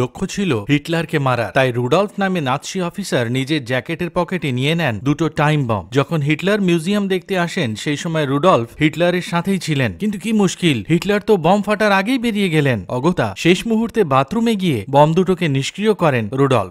লক্ষ্য ছিল হিটলারকে মারা তাই রুডলফ নামে নাৎসি অফিসার নিজের জ্যাকেটের পকেটে নিয়ে নেন দুটো টাইম বম যখন হিটলার মিউজিয়াম দেখতে আসেন সেই সময় রুডলফ হিটলারের সাথেই ছিলেন কিন্তু কি মুশকিল হিটলার তো বম ফাটার আগেই বেরিয়ে গেলেন অগতা শেষ মুহূর্তে বাথরুমে গিয়ে বম দুটোকে নিষ্ক্রিয় করেন রুডলফ